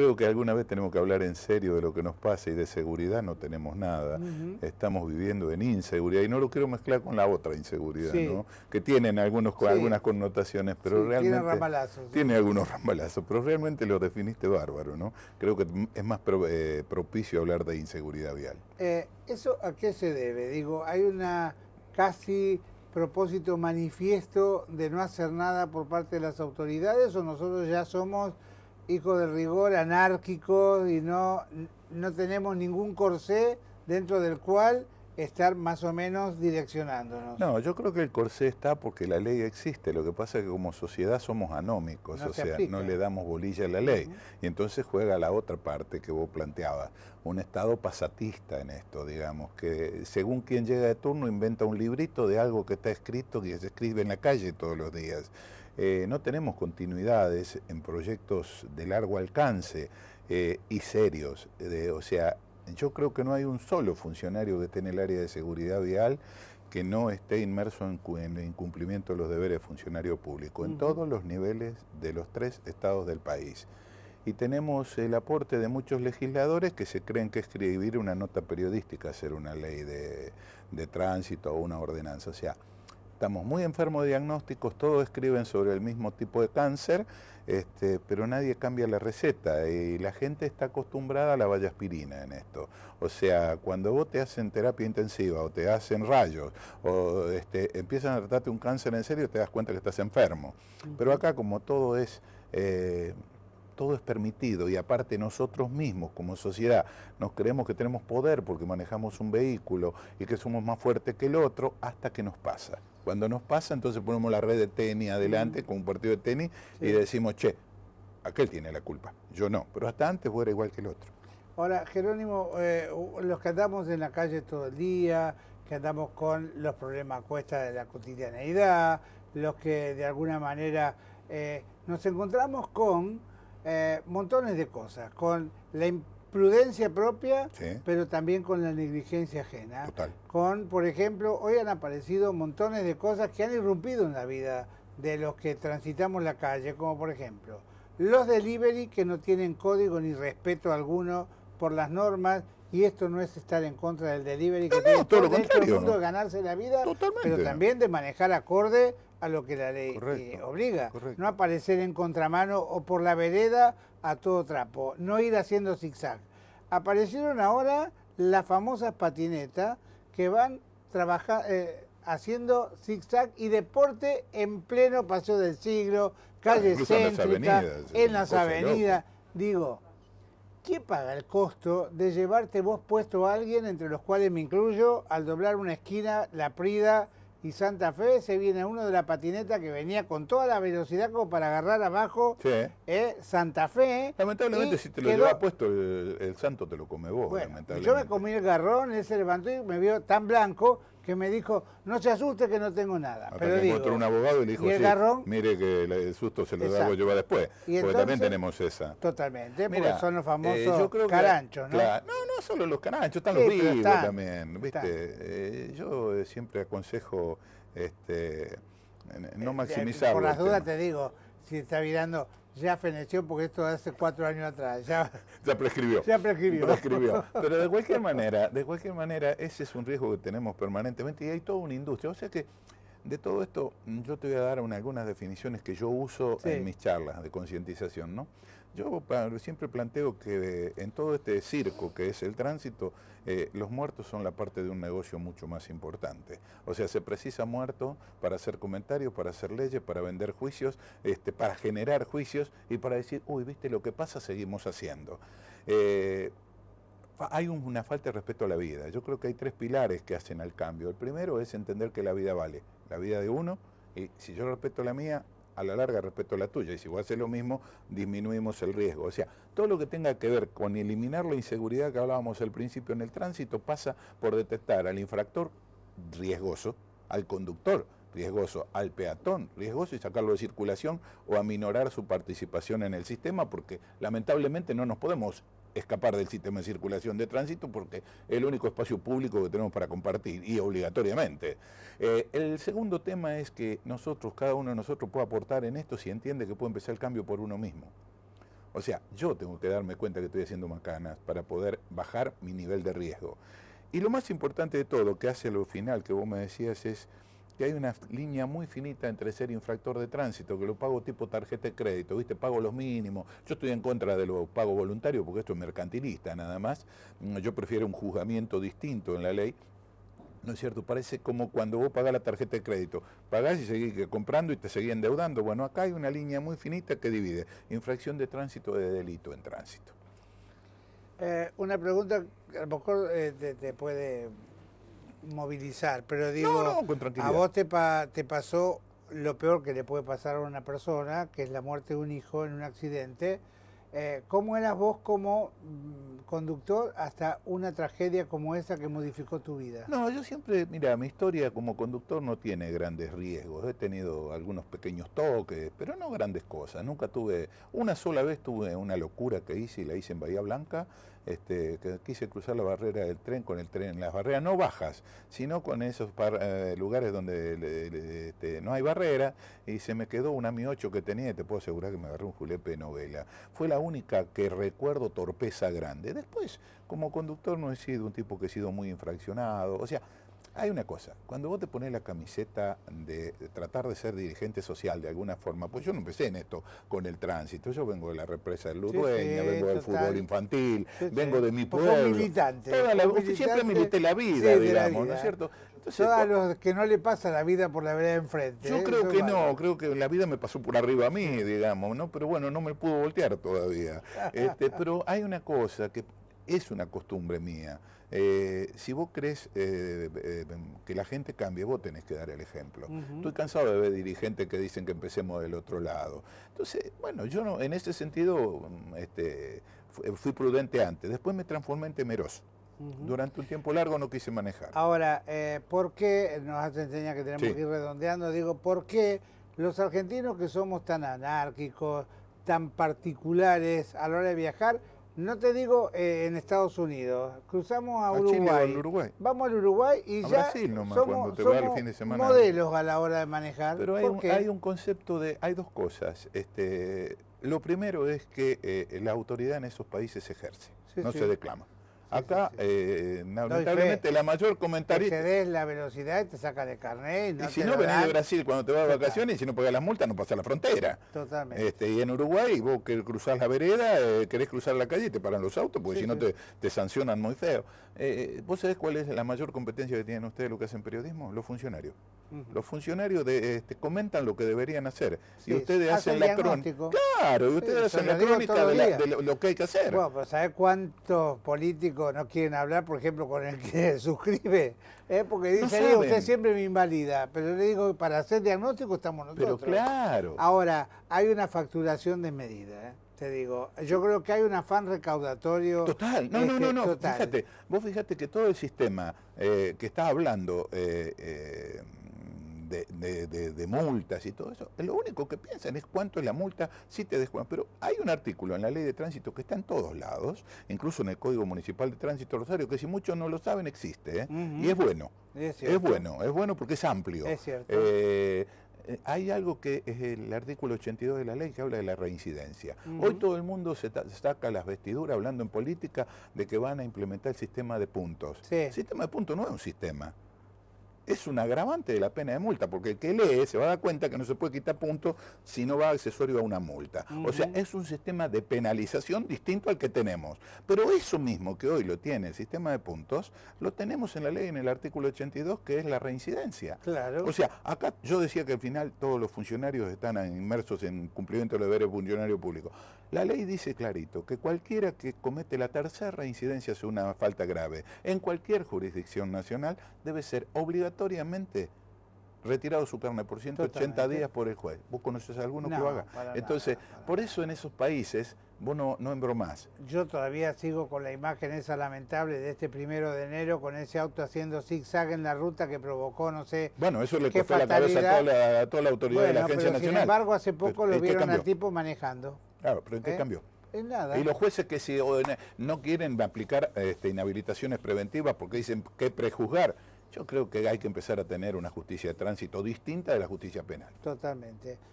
creo que alguna vez tenemos que hablar en serio de lo que nos pasa y de seguridad no tenemos nada. Estamos viviendo en inseguridad y no lo quiero mezclar con la otra inseguridad, ¿no? que tienen algunos, algunas connotaciones, pero realmente... Tiene rambalazos. Tiene algunos rambalazos, pero realmente lo definiste bárbaro, ¿no? Creo que es más eh, propicio hablar de inseguridad vial. Eh, ¿Eso a qué se debe? Digo, hay una casi propósito manifiesto de no hacer nada por parte de las autoridades o nosotros ya somos hijo de rigor anárquico y no, no tenemos ningún corsé dentro del cual estar más o menos direccionándonos. No, yo creo que el corsé está porque la ley existe. Lo que pasa es que como sociedad somos anómicos, o sea, no le damos bolilla a la ley. Y entonces juega la otra parte que vos planteabas, un estado pasatista en esto, digamos, que según quien llega de turno inventa un librito de algo que está escrito y se escribe en la calle todos los días. Eh, no tenemos continuidades en proyectos de largo alcance eh, y serios. o sea, yo creo que no hay un solo funcionario que esté en el área de seguridad vial que no esté inmerso en, el incumplimiento de los deberes de funcionario público, en todos los niveles de los tres estados del país. Y tenemos el aporte de muchos legisladores que se creen que escribir una nota periodística, hacer una ley de, de tránsito o una ordenanza. O sea, estamos muy enfermos de diagnósticos, todos escriben sobre el mismo tipo de cáncer, este, pero nadie cambia la receta y la gente está acostumbrada a la vallaspirina en esto. O sea, cuando vos te hacen terapia intensiva o te hacen rayos o este, empiezan a tratarte un cáncer en serio, te das cuenta que estás enfermo. Pero acá como todo es... Eh, todo es permitido y aparte nosotros mismos como sociedad nos creemos que tenemos poder porque manejamos un vehículo y que somos más fuertes que el otro hasta que nos pasa. Cuando nos pasa, entonces ponemos la red de tenis adelante, mm. con un partido de tenis, y decimos, che, aquel tiene la culpa, yo no. Pero hasta antes vos eras igual que el otro. Ahora, Jerónimo, eh, los que andamos en la calle todo el día, que andamos con los problemas cuesta de la cotidianeidad, los que de alguna manera eh, nos encontramos con eh, montones de cosas, con la prudencia propia, pero también con la negligencia ajena. Total. Con, por ejemplo, hoy han aparecido montones de cosas que han irrumpido en la vida de los que transitamos la calle, como por ejemplo los delivery que no tienen código ni respeto alguno por las normas y esto no es estar en contra del delivery que tiene todo, mundo de ganarse la vida, pero también de manejar acorde a lo que la ley eh, obliga. No aparecer en contramano o por la vereda a todo trapo. No ir haciendo zigzag. Aparecieron ahora las famosas patinetas que van trabajar, eh, haciendo zigzag y deporte en pleno paseo del siglo, calle en las avenidas. En las avenidas. Digo, ¿Quién paga el costo de llevarte vos puesto a alguien, entre los cuales me incluyo, al doblar una esquina, La Prida y Santa Fe, se viene uno de la patineta que venía con toda la velocidad como para agarrar abajo sí. eh, Santa Fe. Lamentablemente, si te lo lleva puesto, el, santo te lo come vos. Bueno, Yo me comí el garrón, ese se levantó y me vio tan blanco que me dijo, no se asuste que no tengo nada. pero le encontró un abogado y le dijo, sí, mire que el susto se lo debo hago después. ¿Y porque también tenemos esa. Totalmente, porque son los eh, famosos caranchos, ¿no? no, no solo los caranchos, están los vivos también, ¿viste? Eh, yo eh, siempre aconsejo este, no maximizar. por las dudas te digo, si está mirando ya feneció porque esto hace cuatro años atrás. Ya, ya prescribió. Ya prescribió. Pero de cualquier manera, de cualquier manera, ese es un riesgo que tenemos permanentemente y hay toda una industria. O sea que de todo esto yo te voy a dar algunas definiciones que yo uso en mis charlas de concientización, ¿no? Yo siempre planteo que en todo este circo que es el tránsito, eh, los muertos son la parte de un negocio mucho más importante. O sea, se precisa muerto para hacer comentarios, para hacer leyes, para vender juicios, este, para generar juicios y para decir, uy, viste lo que pasa, seguimos haciendo. Eh, hay una falta de respeto a la vida. Yo creo que hay tres pilares que hacen al cambio. El primero es entender que la vida vale, la vida de uno, y si yo respeto la mía, a la larga respecto a la tuya. Y si a hacer lo mismo, disminuimos el riesgo. O sea, todo lo que tenga que ver con eliminar la inseguridad que hablábamos al principio en el tránsito pasa por detectar al infractor riesgoso, al conductor riesgoso, al peatón riesgoso y sacarlo de circulación o aminorar su participación en el sistema porque lamentablemente no nos podemos escapar del sistema de circulación de tránsito porque es el único espacio público que tenemos para compartir y obligatoriamente. Eh, el segundo tema es que nosotros, cada uno de nosotros puede aportar en esto si entiende que puede empezar el cambio por uno mismo. O sea, yo tengo que darme cuenta que estoy haciendo macanas para poder bajar mi nivel de riesgo. Y lo más importante de todo, que hace lo final que vos me decías, es que hay una línea muy finita entre ser infractor de tránsito, que lo pago tipo tarjeta de crédito, ¿viste? Pago los mínimos. Yo estoy en contra de los pagos voluntarios porque esto es mercantilista nada más. Mm, yo prefiero un juzgamiento distinto en la ley ¿No es cierto? Parece como cuando vos pagás la tarjeta de crédito. Pagás y seguís comprando y te seguís endeudando. Bueno, acá hay una línea muy finita que divide infracción de tránsito de delito en tránsito. Eh, una pregunta que a lo mejor eh, te, puede movilizar, pero digo, a vos te, te pasó lo peor que le puede pasar a una persona, que es la muerte de un hijo en un accidente. Eh, ¿Cómo eras vos como mm, conductor hasta una tragedia como esa que modificó tu vida? No, yo siempre, mira, mi historia como conductor no tiene grandes riesgos. He tenido algunos pequeños toques, pero no grandes cosas. Nunca tuve, una sola vez tuve una locura que hice y la hice en Bahía Blanca, este, que quise cruzar la barrera del tren con el tren, las barreras no bajas, sino con esos eh, lugares donde este, no hay barrera, y se me quedó una Mi 8 que tenía, y te puedo asegurar que me agarré un julepe novela. Fue la única que recuerdo torpeza grande. Después, como conductor no he sido un tipo que he sido muy infraccionado, o sea, hay una cosa, cuando vos te pones la camiseta de tratar de ser dirigente social de alguna forma, pues yo no empecé en esto con el tránsito, yo vengo de la represa de Ludueña, vengo del fútbol infantil, vengo de mi pueblo. Pues militante, siempre milité la vida, digamos, ¿no es cierto? Entonces, Todos los que no le pasa la vida por la vereda enfrente. Yo ¿eh? creo que no, creo que la vida me pasó por arriba a mí, digamos, ¿no? Pero bueno, no me pudo voltear todavía. Este, pero hay una cosa que es una costumbre mía. Eh, si vos crees eh, eh, que la gente cambie, vos tenés que dar el ejemplo. Estoy cansado de ver dirigentes que dicen que empecemos del otro lado. Entonces, bueno, yo no, en ese sentido mm, este, fui prudente antes. Después me transformé en temeroso. Durante un tiempo largo no quise manejar. Ahora, ¿por qué nos hace enseñar que tenemos que ir redondeando? Digo, ¿por qué los argentinos que somos tan anárquicos, tan particulares a la hora de viajar, no te digo eh, en Estados Unidos, cruzamos a, Uruguay, Vamos al Uruguay y ya somos, modelos a la hora de manejar. Pero hay un, concepto de, hay dos cosas. Este, lo primero es que eh, la autoridad en esos países se ejerce, no se declama. Acá, eh, lamentablemente, la mayor comentarista. des la velocidad y te saca de carnet. y si no, venís de Brasil cuando te vas de vacaciones y si no pagas las multas, no pasas la frontera. Totalmente. Este, y en Uruguay, vos querés cruzar la vereda, eh, querés cruzar la calle y te paran los autos, porque si no te, sancionan muy feo. Eh, eh, ¿Vos sabés cuál es la mayor competencia que tienen ustedes lo que hacen periodismo? Los funcionarios. Los funcionarios de, este, comentan lo que deberían hacer. y ustedes hacen la crónica. Claro, y ustedes hacen la de, lo, que hay que hacer. Bueno, pero ¿sabés cuántos políticos no quieren hablar, por ejemplo, con el que suscribe, ¿eh? porque dice, usted siempre me invalida, pero le digo para hacer diagnóstico estamos nosotros. Pero claro. Ahora, hay una facturación de medida, ¿eh? te digo. Yo creo que hay un afán recaudatorio. Total, no, este, no, no, no. Fíjate, vos fíjate que todo el sistema eh, que está hablando de, multas y todo eso, lo único que piensan es cuánto es la multa si te descuentan. Pero hay un artículo en la ley de tránsito que está en todos lados, incluso en el Código Municipal de Tránsito Rosario, que si muchos no lo saben existe, ¿eh? y es bueno. Es, bueno, es bueno porque es amplio. Es cierto. Eh, eh, hay algo que es el artículo 82 de la ley que habla de la reincidencia. Hoy todo el mundo se saca las vestiduras hablando en política de que van a implementar el sistema de puntos. El sistema de puntos no es un sistema, es un agravante de la pena de multa, porque el que lee se va a dar cuenta que no se puede quitar puntos si no va accesorio a una multa. O sea, es un sistema de penalización distinto al que tenemos. Pero eso mismo que hoy lo tiene el sistema de puntos, lo tenemos en la ley en el artículo 82, que es la reincidencia. O sea, acá yo decía que al final todos los funcionarios están inmersos en cumplimiento de los deberes funcionario público. La ley dice clarito que cualquiera que comete la tercera reincidencia es una falta grave en cualquier jurisdicción nacional debe ser obligatorio retirado su carne por 180 días por el juez. ¿Vos conoces a alguno que lo haga? Entonces, por eso en esos países vos no, no más. Yo todavía sigo con la imagen esa lamentable de este primero de enero con ese auto haciendo zigzag en la ruta que provocó, no sé. Bueno, eso le costó la cabeza a toda la, autoridad de la Agencia Nacional. Sin embargo, hace poco lo este vieron a al tipo manejando. Claro, pero ¿qué este ¿Eh? cambió? En nada. Y los jueces que si no quieren aplicar este, inhabilitaciones preventivas porque dicen que prejuzgar yo creo que hay que empezar a tener una justicia de tránsito distinta de la justicia penal. Totalmente.